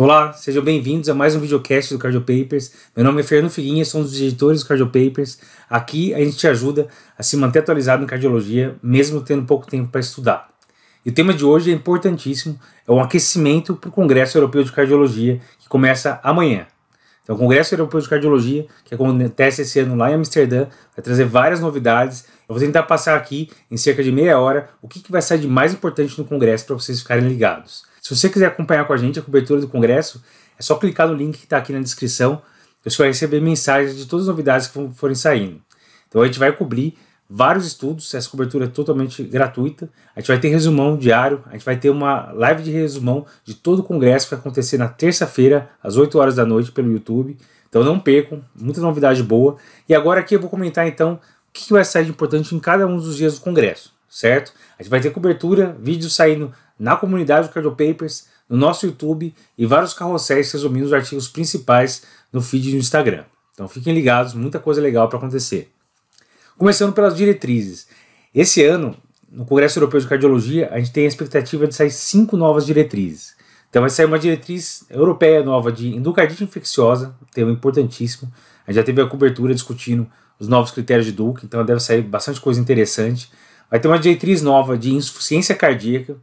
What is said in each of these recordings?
Olá, sejam bem-vindos a mais um videocast do Cardio Papers. Meu nome é Fernando Figuinha, sou um dos editores do Cardio Papers. Aqui a gente te ajuda a se manter atualizado em cardiologia, mesmo tendo pouco tempo para estudar. E o tema de hoje é importantíssimo, é um aquecimento para o Congresso Europeu de Cardiologia, que começa amanhã. Então, o Congresso Europeu de Cardiologia, que acontece esse ano lá em Amsterdã, vai trazer várias novidades. Eu vou tentar passar aqui, em cerca de meia hora, o que, que vai sair de mais importante no Congresso para vocês ficarem ligados. Se você quiser acompanhar com a gente a cobertura do Congresso, é só clicar no link que está aqui na descrição. Você vai receber mensagens de todas as novidades que forem saindo. Então a gente vai cobrir vários estudos, essa cobertura é totalmente gratuita. A gente vai ter resumão diário, a gente vai ter uma live de resumão de todo o congresso que vai acontecer na terça-feira, às 8 horas da noite, pelo YouTube. Então não percam, muita novidade boa. E agora aqui eu vou comentar então o que vai sair de importante em cada um dos dias do congresso, certo? A gente vai ter cobertura, vídeos saindo na comunidade do Cardio Papers, no nosso YouTube e vários carrosséis resumindo os artigos principais no feed do Instagram. Então fiquem ligados, muita coisa legal para acontecer. Começando pelas diretrizes. Esse ano, no Congresso Europeu de Cardiologia, a gente tem a expectativa de sair cinco novas diretrizes. Então vai sair uma diretriz europeia nova de endocardite infecciosa, tema importantíssimo. A gente já teve a cobertura discutindo os novos critérios de Duke, então deve sair bastante coisa interessante. Vai ter uma diretriz nova de insuficiência cardíaca,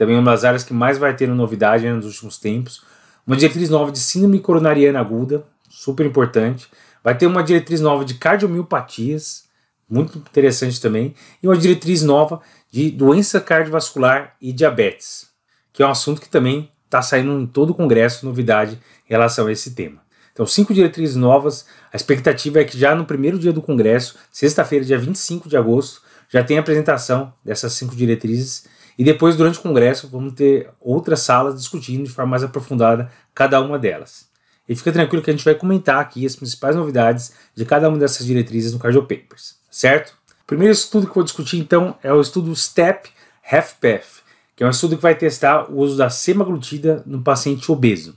também é uma das áreas que mais vai ter novidade né, nos últimos tempos. Uma diretriz nova de síndrome coronariana aguda, super importante. Vai ter uma diretriz nova de cardiomiopatias, muito interessante também, e uma diretriz nova de doença cardiovascular e diabetes, que é um assunto que também está saindo em todo o Congresso novidade em relação a esse tema. Então, cinco diretrizes novas. A expectativa é que já no primeiro dia do Congresso, sexta-feira, dia 25 de agosto, já tenha apresentação dessas cinco diretrizes e depois, durante o congresso, vamos ter outras salas discutindo de forma mais aprofundada cada uma delas. E fica tranquilo que a gente vai comentar aqui as principais novidades de cada uma dessas diretrizes no Cardio Papers, certo? O primeiro estudo que eu vou discutir então é o estudo STEP HalfPath, que é um estudo que vai testar o uso da semaglutida no paciente obeso.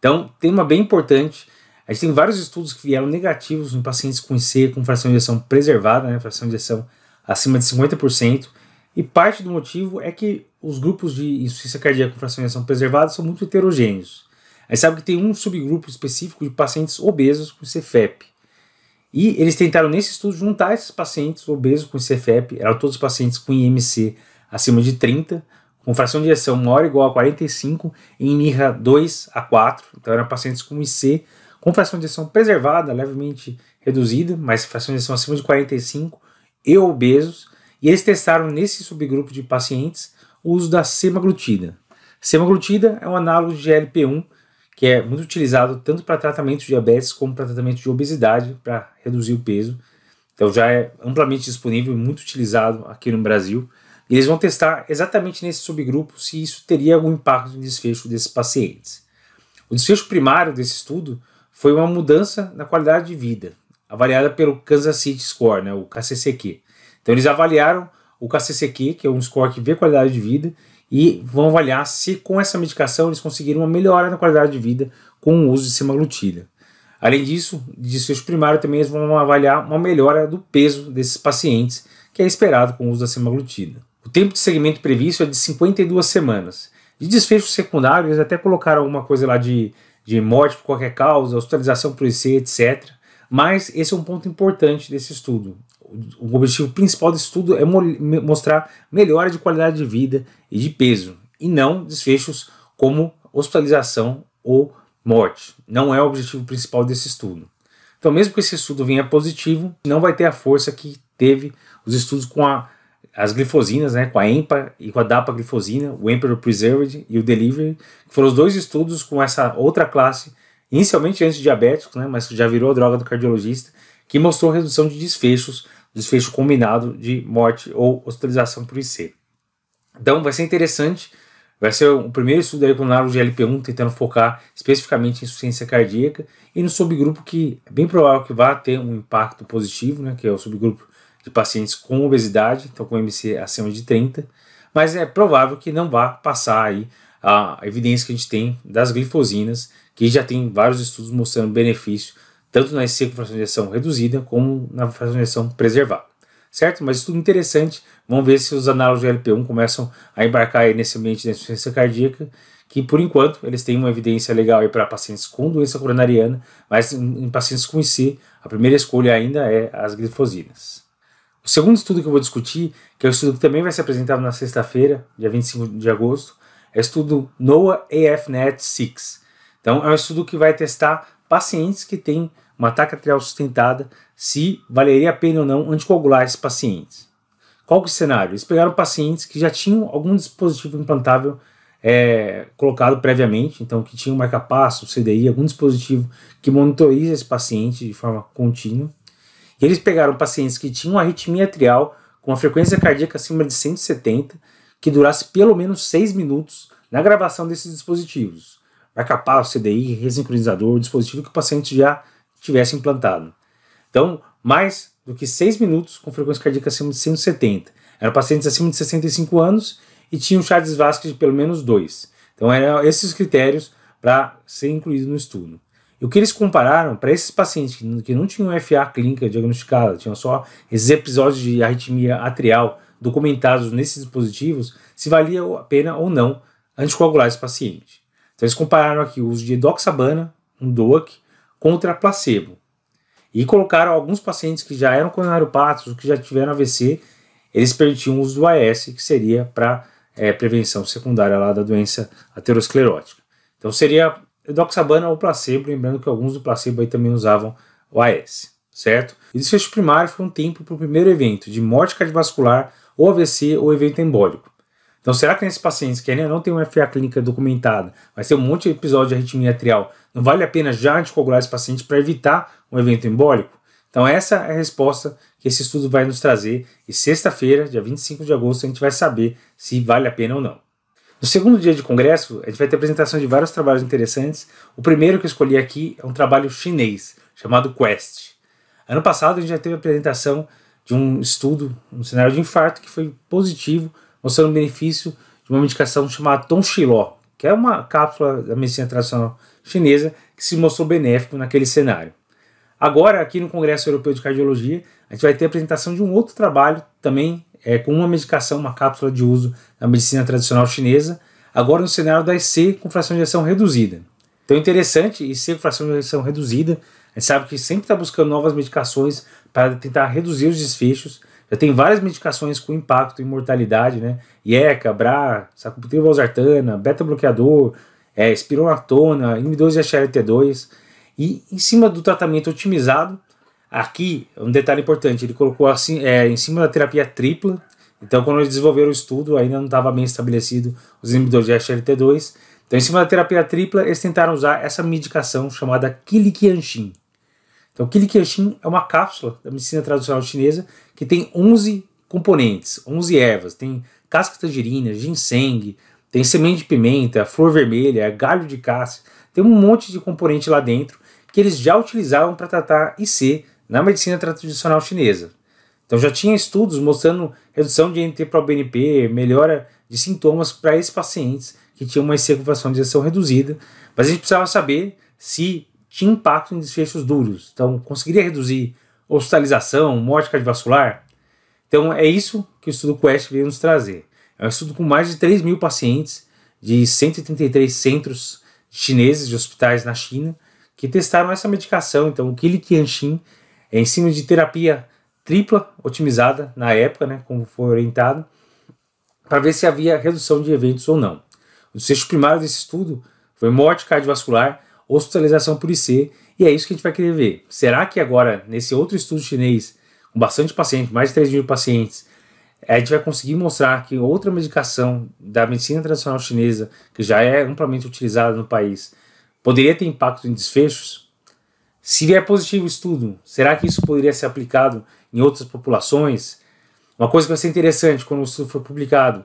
Então, tema bem importante. A gente tem vários estudos que vieram negativos em pacientes com IC com fração de injeção preservada, né, fração de injeção acima de 50%, e parte do motivo é que os grupos de insuficiência cardíaca com fração de ação preservada são muito heterogêneos. A gente sabe que tem um subgrupo específico de pacientes obesos com CFEP. E eles tentaram nesse estudo juntar esses pacientes obesos com CFEP, eram todos pacientes com IMC acima de 30, com fração de ação maior ou igual a 45 em mirra 2 a 4. Então eram pacientes com IC com fração de ação preservada, levemente reduzida, mas fração de ação acima de 45 e obesos e eles testaram nesse subgrupo de pacientes o uso da semaglutida. Semaglutida é um análogo de GLP-1 que é muito utilizado tanto para tratamento de diabetes como para tratamento de obesidade, para reduzir o peso. Então já é amplamente disponível e muito utilizado aqui no Brasil. E eles vão testar exatamente nesse subgrupo se isso teria algum impacto no desfecho desses pacientes. O desfecho primário desse estudo foi uma mudança na qualidade de vida, avaliada pelo Kansas City Score, né, o KCCQ. Então eles avaliaram o KCCQ, que é um score que vê qualidade de vida, e vão avaliar se com essa medicação eles conseguiram uma melhora na qualidade de vida com o uso de semaglutida. Além disso, de seus primários também eles vão avaliar uma melhora do peso desses pacientes, que é esperado com o uso da semaglutida. O tempo de segmento previsto é de 52 semanas. De desfecho secundário, eles até colocaram alguma coisa lá de, de morte por qualquer causa, hospitalização por IC, etc. Mas esse é um ponto importante desse estudo o objetivo principal do estudo é mo mostrar melhora de qualidade de vida e de peso, e não desfechos como hospitalização ou morte. Não é o objetivo principal desse estudo. Então, mesmo que esse estudo venha positivo, não vai ter a força que teve os estudos com a, as glifosinas, né, com a EMPA e com a Dapa glifosina o Emperor Preserved e o Delivery, que foram os dois estudos com essa outra classe, inicialmente antidiabéticos, né, mas que já virou a droga do cardiologista, que mostrou redução de desfechos desfecho combinado de morte ou hospitalização por IC. Então vai ser interessante, vai ser o primeiro estudo aí com o GLP-1 tentando focar especificamente em insuficiência cardíaca e no subgrupo que é bem provável que vá ter um impacto positivo, né, que é o subgrupo de pacientes com obesidade, então com MC acima de 30, mas é provável que não vá passar aí a evidência que a gente tem das glifosinas, que já tem vários estudos mostrando benefício tanto na IC com fracionação reduzida como na fracionação preservada. Certo? Mas tudo interessante. Vamos ver se os análogos de LP1 começam a embarcar aí nesse ambiente da insuficiência cardíaca, que por enquanto eles têm uma evidência legal para pacientes com doença coronariana, mas em pacientes com IC, a primeira escolha ainda é as glifosinas. O segundo estudo que eu vou discutir, que é o um estudo que também vai ser apresentado na sexta-feira, dia 25 de agosto, é o estudo NOAA AFNet 6. Então, é um estudo que vai testar pacientes que têm uma ataque arterial sustentada, se valeria a pena ou não anticoagular esses pacientes. Qual que é o cenário? Eles pegaram pacientes que já tinham algum dispositivo implantável é, colocado previamente, então que tinha um marca-passo, CDI, algum dispositivo que monitoriza esse paciente de forma contínua. E eles pegaram pacientes que tinham arritmia atrial com a frequência cardíaca acima de 170, que durasse pelo menos 6 minutos na gravação desses dispositivos para capar o CDI, resincronizador, o dispositivo que o paciente já tivesse implantado. Então, mais do que 6 minutos com frequência cardíaca acima de 170. Eram pacientes acima de 65 anos e tinham um chá de pelo menos 2. Então, eram esses critérios para ser incluído no estudo. E o que eles compararam para esses pacientes que não tinham FA clínica diagnosticada, tinham só esses episódios de arritmia atrial documentados nesses dispositivos, se valia a pena ou não anticoagular esse paciente. Então eles compararam aqui o uso de doxabana, um DOAC, contra placebo. E colocaram alguns pacientes que já eram coronariopatas, que já tiveram AVC, eles permitiam o uso do AS, que seria para é, prevenção secundária lá da doença aterosclerótica. Então seria doxabana ou placebo, lembrando que alguns do placebo aí também usavam o AS, certo? E desfecho primário foi um tempo para o primeiro evento de morte cardiovascular ou AVC ou evento embólico. Então, será que nesses pacientes que ainda não tem uma FA clínica documentada, vai ser um monte de episódio de arritmia atrial, não vale a pena já anticoagular esse paciente para evitar um evento embólico? Então, essa é a resposta que esse estudo vai nos trazer e sexta-feira, dia 25 de agosto, a gente vai saber se vale a pena ou não. No segundo dia de congresso, a gente vai ter apresentação de vários trabalhos interessantes. O primeiro que eu escolhi aqui é um trabalho chinês, chamado Quest. Ano passado, a gente já teve a apresentação de um estudo, um cenário de infarto que foi positivo mostrando o benefício de uma medicação chamada Tonxiló, que é uma cápsula da medicina tradicional chinesa que se mostrou benéfico naquele cenário. Agora, aqui no Congresso Europeu de Cardiologia, a gente vai ter a apresentação de um outro trabalho também é, com uma medicação, uma cápsula de uso da medicina tradicional chinesa, agora no cenário da IC com fração de injeção reduzida. Então, é interessante, IC com fração de injeção reduzida, a gente sabe que sempre está buscando novas medicações para tentar reduzir os desfechos já tem várias medicações com impacto em mortalidade, né? IECA, BRA, sacubitril valsartana, beta-bloqueador, é, inibidores de HLT2. E em cima do tratamento otimizado, aqui, um detalhe importante, ele colocou assim, é, em cima da terapia tripla, então, quando eles desenvolveram o estudo, ainda não estava bem estabelecido os inibidores de HLT2. Então, em cima da terapia tripla, eles tentaram usar essa medicação chamada quiliquianchin. Então, o Qiliqiaxin é uma cápsula da medicina tradicional chinesa que tem 11 componentes, 11 ervas. Tem casca de tangerina, ginseng, tem semente de pimenta, flor vermelha, galho de cássia. Tem um monte de componente lá dentro que eles já utilizavam para tratar IC na medicina tradicional chinesa. Então já tinha estudos mostrando redução de NT para o BNP, melhora de sintomas para esses pacientes que tinham uma circulação de ação reduzida, mas a gente precisava saber se tinha impacto em desfechos duros. Então, conseguiria reduzir hospitalização, morte cardiovascular? Então, é isso que o estudo Quest veio nos trazer. É um estudo com mais de 3 mil pacientes de 133 centros chineses de hospitais na China que testaram essa medicação, então o Kilikianshin, é em cima de terapia tripla otimizada na época, né, como foi orientado, para ver se havia redução de eventos ou não. O desfecho primário desse estudo foi morte cardiovascular hospitalização por IC, e é isso que a gente vai querer ver. Será que agora, nesse outro estudo chinês, com bastante paciente, mais de 3 mil pacientes, a gente vai conseguir mostrar que outra medicação da medicina tradicional chinesa, que já é amplamente utilizada no país, poderia ter impacto em desfechos? Se vier positivo o estudo, será que isso poderia ser aplicado em outras populações? Uma coisa que vai ser interessante quando o estudo for publicado,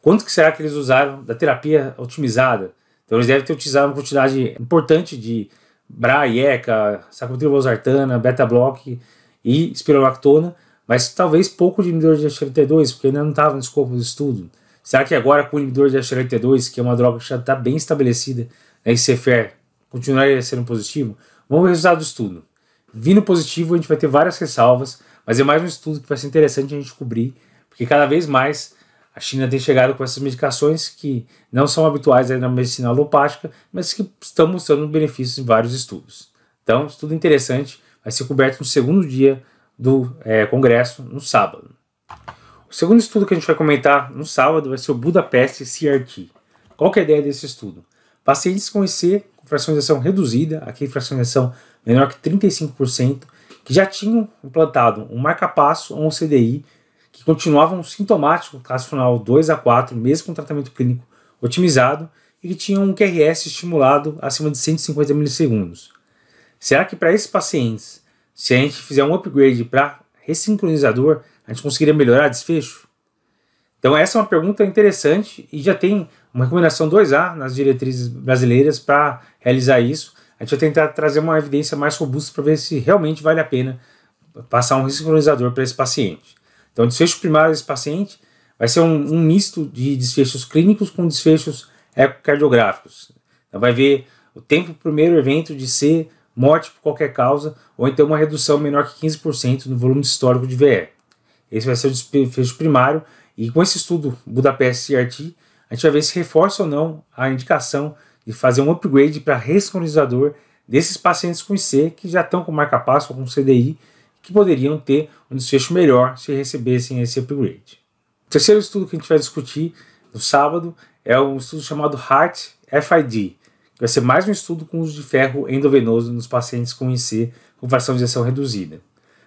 quanto que será que eles usaram da terapia otimizada? Então eles devem ter utilizado uma quantidade importante de BRA, IECA, sacubitril-valsartana, beta-block e espirolactona, mas talvez pouco de inibidor de HLT2, porque ainda não estava no escopo do estudo. Será que agora com o inibidor de HLT2, que é uma droga que já está bem estabelecida na né, ICFER, continuaria sendo positivo? Vamos ver o resultado do estudo. Vindo positivo, a gente vai ter várias ressalvas, mas é mais um estudo que vai ser interessante a gente cobrir, porque cada vez mais a China tem chegado com essas medicações que não são habituais na medicina alopática, mas que estão mostrando benefícios em vários estudos. Então, estudo interessante, vai ser coberto no segundo dia do é, congresso, no sábado. O segundo estudo que a gente vai comentar no sábado vai ser o Budapeste CRT. Qual é a ideia desse estudo? Pacientes com IC com fracionalização reduzida, aqui fracionalização menor que 35%, que já tinham implantado um marca-passo ou um CDI continuavam sintomáticos classe final 2 a 4, mesmo com tratamento clínico otimizado, e que tinham um QRS estimulado acima de 150 milissegundos. Será que para esses pacientes, se a gente fizer um upgrade para ressincronizador, a gente conseguiria melhorar desfecho? Então essa é uma pergunta interessante e já tem uma recomendação 2A nas diretrizes brasileiras para realizar isso. A gente vai tentar trazer uma evidência mais robusta para ver se realmente vale a pena passar um ressincronizador para esse paciente. Então, o desfecho primário desse paciente vai ser um, um misto de desfechos clínicos com desfechos ecocardiográficos. Então, vai ver o tempo do primeiro evento de ser morte por qualquer causa, ou então uma redução menor que 15% no volume histórico de VE. Esse vai ser o desfecho primário, e com esse estudo Budapeste CRT, a gente vai ver se reforça ou não a indicação de fazer um upgrade para rescronizador desses pacientes com IC que já estão com marca passo ou com CDI que poderiam ter um desfecho melhor se recebessem esse upgrade. O terceiro estudo que a gente vai discutir no sábado é um estudo chamado HART FID, que vai ser mais um estudo com uso de ferro endovenoso nos pacientes com IC com fração de ação reduzida.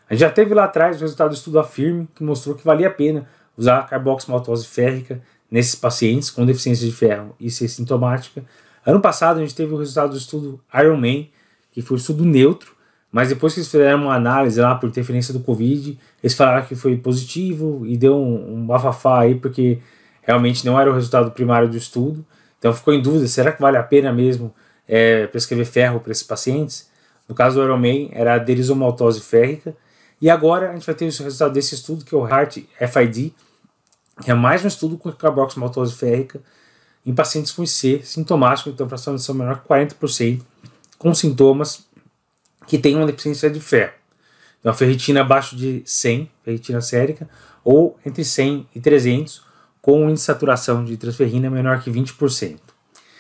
A gente já teve lá atrás o resultado do estudo AFIRME, que mostrou que valia a pena usar carboximaltose férrica nesses pacientes com deficiência de ferro e ser sintomática. Ano passado a gente teve o resultado do estudo Ironman, que foi um estudo neutro, mas depois que eles fizeram uma análise lá por interferência do Covid, eles falaram que foi positivo e deu um, um bafafá aí, porque realmente não era o resultado primário do estudo. Então ficou em dúvida, será que vale a pena mesmo é, prescrever ferro para esses pacientes? No caso do Ironman, era a derisomaltose férrica. E agora a gente vai ter o resultado desse estudo, que é o HEART-FID, que é mais um estudo com carboxomaltose férrica em pacientes com IC sintomático, então fração de menor que 40%, com sintomas que tem uma deficiência de ferro. Então, a ferritina abaixo de 100, ferritina sérica, ou entre 100 e 300, com um insaturação de transferrina menor que 20%.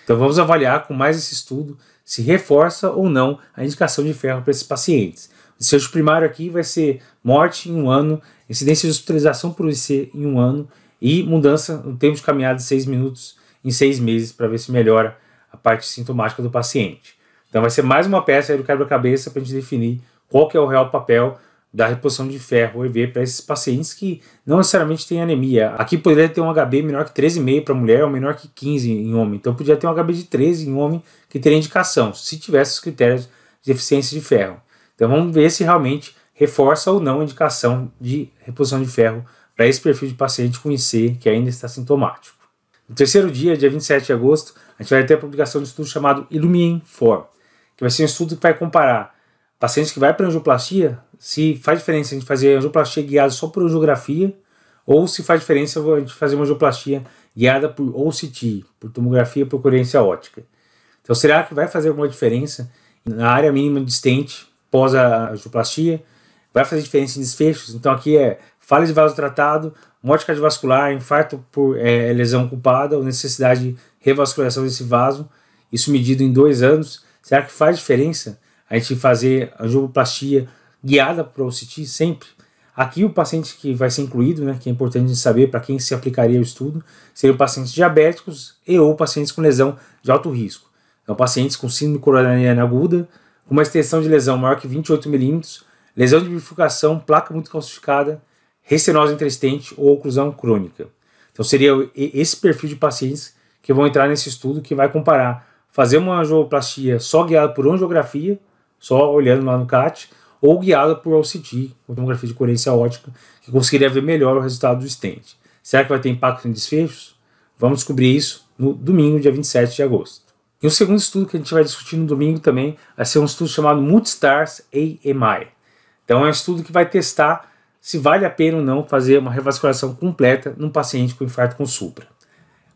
Então, vamos avaliar com mais esse estudo se reforça ou não a indicação de ferro para esses pacientes. O desfecho primário aqui vai ser morte em um ano, incidência de hospitalização por IC em um ano e mudança no tempo de caminhada de 6 minutos em 6 meses para ver se melhora a parte sintomática do paciente. Então vai ser mais uma peça aí do quebra-cabeça para a gente definir qual que é o real papel da reposição de ferro EV para esses pacientes que não necessariamente têm anemia. Aqui poderia ter um HB menor que 13,5 para mulher ou menor que 15 em homem. Então podia ter um HB de 13 em homem que teria indicação, se tivesse os critérios de eficiência de ferro. Então vamos ver se realmente reforça ou não a indicação de reposição de ferro para esse perfil de paciente com IC que ainda está sintomático. No terceiro dia, dia 27 de agosto, a gente vai ter a publicação de um estudo chamado Illumine 4 que vai ser um estudo que vai comparar pacientes que vai para angioplastia, se faz diferença a gente fazer angioplastia guiada só por angiografia, ou se faz diferença a gente fazer uma angioplastia guiada por OCT, por tomografia por coerência ótica. Então, será que vai fazer alguma diferença na área mínima distante pós a angioplastia? Vai fazer diferença em desfechos? Então, aqui é falha de vaso tratado, morte cardiovascular, infarto por é, lesão culpada ou necessidade de revascularização desse vaso, isso medido em dois anos. Será que faz diferença a gente fazer a angioplastia guiada para o CT sempre? Aqui o paciente que vai ser incluído, né, que é importante saber para quem se aplicaria o estudo, seriam pacientes diabéticos e ou pacientes com lesão de alto risco. Então, pacientes com síndrome coronariana aguda, com uma extensão de lesão maior que 28 milímetros, lesão de bifurcação, placa muito calcificada, restenose interstente ou oclusão crônica. Então, seria esse perfil de pacientes que vão entrar nesse estudo que vai comparar fazer uma angioplastia só guiada por angiografia, só olhando lá no CAT, ou guiada por OCT, ou tomografia de coerência ótica, que conseguiria ver melhor o resultado do stent. Será que vai ter impacto em desfechos? Vamos descobrir isso no domingo, dia 27 de agosto. E o segundo estudo que a gente vai discutir no domingo também vai ser um estudo chamado Multistars AMI. Então é um estudo que vai testar se vale a pena ou não fazer uma revascularização completa num paciente com infarto com supra.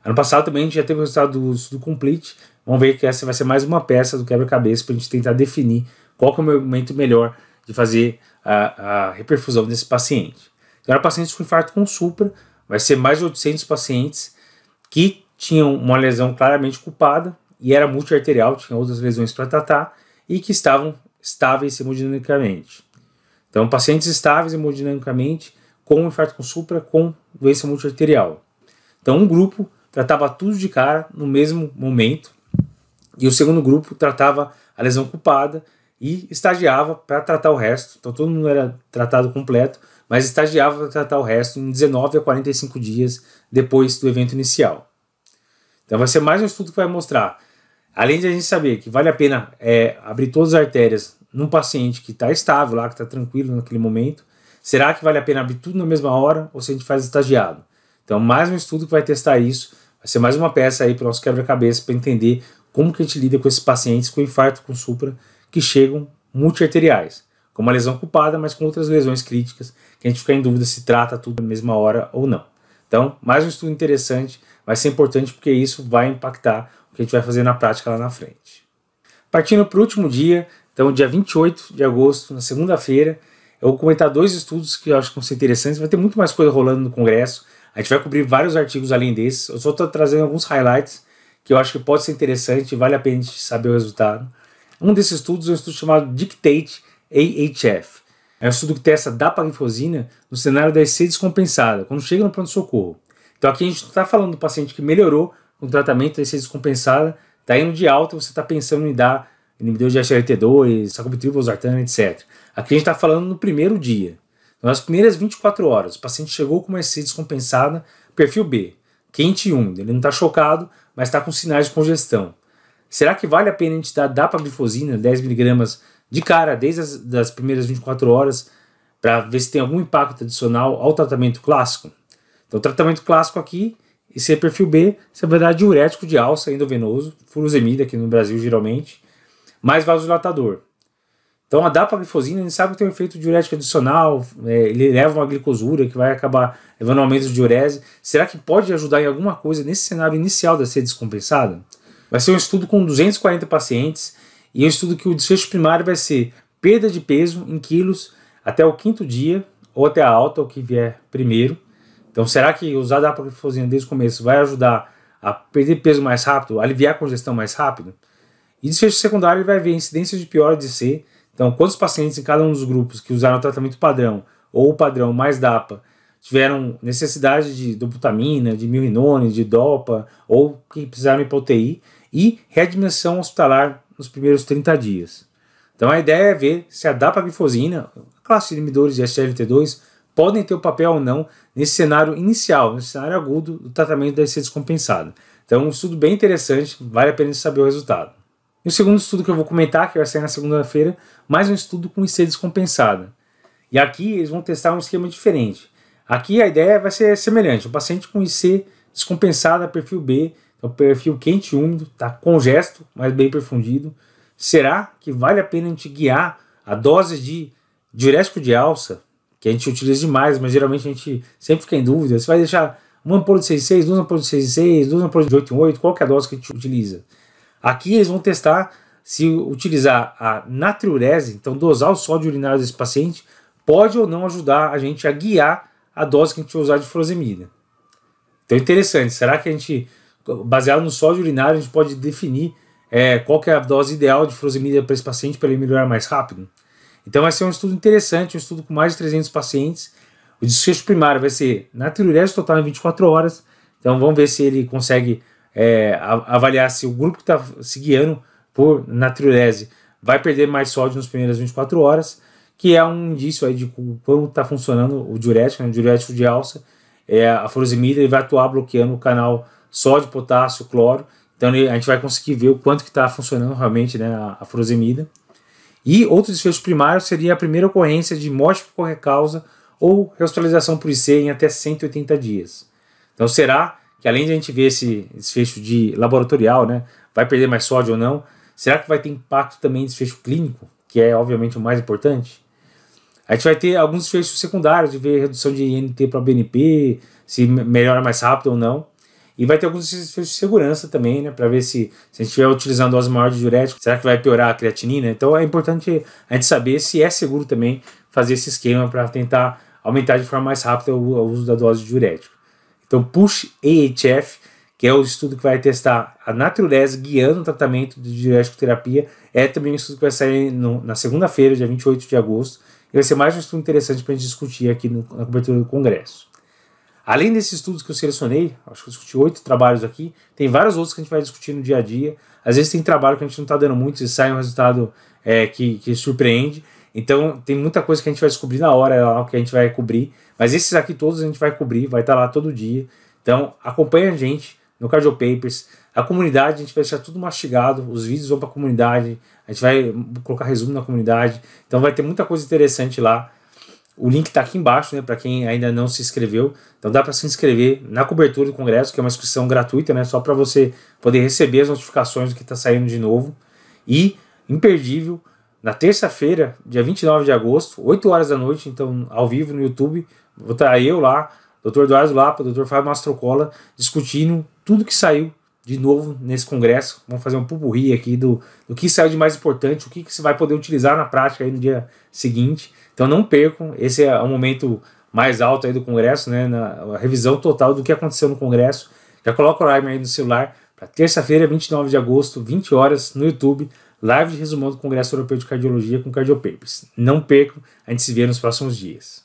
Ano passado também a gente já teve o resultado do estudo Complete, Vamos ver que essa vai ser mais uma peça do quebra-cabeça para a gente tentar definir qual é o momento melhor de fazer a, a reperfusão desse paciente. Então, era pacientes com infarto com supra, vai ser mais de 800 pacientes que tinham uma lesão claramente culpada e era multiarterial, tinha outras lesões para tratar e que estavam estáveis hemodinamicamente. Então, pacientes estáveis hemodinamicamente com infarto com supra com doença multiarterial. Então, um grupo tratava tudo de cara no mesmo momento, e o segundo grupo tratava a lesão culpada e estagiava para tratar o resto. Então todo mundo era tratado completo, mas estagiava para tratar o resto em 19 a 45 dias depois do evento inicial. Então vai ser mais um estudo que vai mostrar, além de a gente saber que vale a pena é, abrir todas as artérias num paciente que está estável lá, que está tranquilo naquele momento, será que vale a pena abrir tudo na mesma hora ou se a gente faz estagiado? Então mais um estudo que vai testar isso, vai ser mais uma peça aí para o nosso quebra-cabeça para entender como que a gente lida com esses pacientes com infarto com supra que chegam multiarteriais, com uma lesão culpada, mas com outras lesões críticas, que a gente fica em dúvida se trata tudo na mesma hora ou não. Então, mais um estudo interessante, vai ser é importante porque isso vai impactar o que a gente vai fazer na prática lá na frente. Partindo para o último dia, então dia 28 de agosto, na segunda-feira, eu vou comentar dois estudos que eu acho que vão ser interessantes, vai ter muito mais coisa rolando no congresso, a gente vai cobrir vários artigos além desses, eu só estou trazendo alguns highlights, que eu acho que pode ser interessante e vale a pena a gente saber o resultado. Um desses estudos é um estudo chamado Dictate AHF. É um estudo que testa dapaglifosina no cenário da EC descompensada, quando chega no pronto-socorro. Então aqui a gente não está falando do paciente que melhorou com o tratamento da EC descompensada, está indo de alta, você está pensando em dar inibidor de SRT2, sacubitril, valsartana, etc. Aqui a gente está falando no primeiro dia. Então, nas primeiras 24 horas, o paciente chegou com uma EC descompensada, perfil B quente 1, ele não está chocado, mas está com sinais de congestão. Será que vale a pena a gente dar dapaglifosina 10mg de cara, desde as das primeiras 24 horas, para ver se tem algum impacto adicional ao tratamento clássico? Então, tratamento clássico aqui, esse é perfil B, você é verdade dar diurético de alça endovenoso, furosemida, aqui no Brasil geralmente, mais vasodilatador. Então a dapaglifosina, a gente sabe que tem um efeito diurético adicional, é, ele leva uma glicosura que vai acabar levando um aumento de diurese. Será que pode ajudar em alguma coisa nesse cenário inicial da sede descompensada? Vai ser um estudo com 240 pacientes e é um estudo que o desfecho primário vai ser perda de peso em quilos até o quinto dia ou até a alta, o que vier primeiro. Então será que usar dapaglifosina desde o começo vai ajudar a perder peso mais rápido, aliviar a congestão mais rápido? E desfecho secundário vai ver incidência de piora de C então, quantos pacientes em cada um dos grupos que usaram o tratamento padrão ou o padrão mais DAPA tiveram necessidade de dobutamina, de milrinone, de DOPA ou que precisaram ir para UTI e readmissão hospitalar nos primeiros 30 dias. Então, a ideia é ver se a dapaglifosina, a classe de inibidores de SGLT2, podem ter o um papel ou não nesse cenário inicial, nesse cenário agudo do tratamento da IC descompensada. Então, um estudo bem interessante, vale a pena saber o resultado. E o segundo estudo que eu vou comentar, que vai sair na segunda-feira, mais um estudo com IC descompensada. E aqui eles vão testar um esquema diferente. Aqui a ideia vai ser semelhante. O paciente com IC descompensada, perfil B, o então perfil quente e úmido, está congesto, mas bem profundido. Será que vale a pena a gente guiar a dose de diurético de alça, que a gente utiliza demais, mas geralmente a gente sempre fica em dúvida, você vai deixar uma ampola de 6,6, duas ampolas de 6,6, duas ampolas de 8,8, qual que é a dose que a gente utiliza? Aqui eles vão testar se utilizar a natriurese, então dosar o sódio urinário desse paciente, pode ou não ajudar a gente a guiar a dose que a gente vai usar de furosemida. Então interessante, será que a gente, baseado no sódio urinário, a gente pode definir é, qual que é a dose ideal de furosemida para esse paciente para ele melhorar mais rápido? Então vai ser um estudo interessante, um estudo com mais de 300 pacientes. O desfecho primário vai ser natriurese total em 24 horas, então vamos ver se ele consegue é, avaliar se o grupo que está se guiando por natriurese vai perder mais sódio nas primeiras 24 horas, que é um indício aí de como está funcionando o diurético, né? o diurético de alça, é, a furosemida, ele vai atuar bloqueando o canal sódio, potássio, cloro, então a gente vai conseguir ver o quanto que está funcionando realmente né, a, a furosemida. E outro desfecho primário seria a primeira ocorrência de morte por qualquer causa ou hospitalização por IC em até 180 dias. Então será que além de a gente ver esse desfecho de laboratorial, né, vai perder mais sódio ou não, será que vai ter impacto também em desfecho clínico, que é obviamente o mais importante? A gente vai ter alguns desfechos secundários, de ver redução de INT para BNP, se melhora mais rápido ou não. E vai ter alguns desfechos de segurança também, né, para ver se, se a gente estiver utilizando dose maior de diurético, será que vai piorar a creatinina? Então é importante a gente saber se é seguro também fazer esse esquema para tentar aumentar de forma mais rápida o, o uso da dose de diurético. Então, Push EHF, que é o estudo que vai testar a natureza guiando o tratamento de diurético terapia, é também um estudo que vai sair no, na segunda-feira, dia 28 de agosto, e vai ser mais um estudo interessante para a gente discutir aqui no, na cobertura do Congresso. Além desses estudos que eu selecionei, acho que eu discuti oito trabalhos aqui, tem vários outros que a gente vai discutir no dia a dia. Às vezes tem trabalho que a gente não está dando muito e sai um resultado é, que, que surpreende, então tem muita coisa que a gente vai descobrir na hora é lá, que a gente vai cobrir. Mas esses aqui todos a gente vai cobrir, vai estar tá lá todo dia. Então acompanha a gente no Cardio Papers. A comunidade, a gente vai deixar tudo mastigado, os vídeos vão para a comunidade, a gente vai colocar resumo na comunidade. Então vai ter muita coisa interessante lá. O link está aqui embaixo, né, para quem ainda não se inscreveu. Então dá para se inscrever na cobertura do congresso, que é uma inscrição gratuita, né, só para você poder receber as notificações do que está saindo de novo. E imperdível na terça-feira, dia 29 de agosto, 8 horas da noite, então ao vivo no YouTube, vou estar tá eu lá, Dr. Eduardo Lapa, Dr. Fábio Mastrocola, discutindo tudo que saiu de novo nesse congresso. Vamos fazer um pupurri aqui do, do que saiu de mais importante, o que, que se vai poder utilizar na prática aí no dia seguinte. Então não percam, esse é o momento mais alto aí do congresso, né, na revisão total do que aconteceu no congresso. Já coloca o alarme aí no celular para terça-feira, 29 de agosto, 20 horas no YouTube live de resumão do Congresso Europeu de Cardiologia com Cardiopapers. Não percam, a gente se vê nos próximos dias.